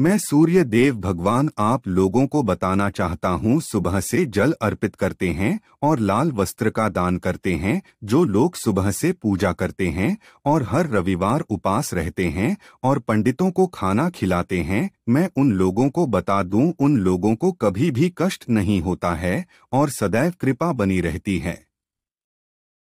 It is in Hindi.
मैं सूर्य देव भगवान आप लोगों को बताना चाहता हूँ सुबह से जल अर्पित करते हैं और लाल वस्त्र का दान करते हैं जो लोग सुबह से पूजा करते हैं और हर रविवार उपास रहते हैं और पंडितों को खाना खिलाते हैं मैं उन लोगों को बता दूं उन लोगों को कभी भी कष्ट नहीं होता है और सदैव कृपा बनी रहती है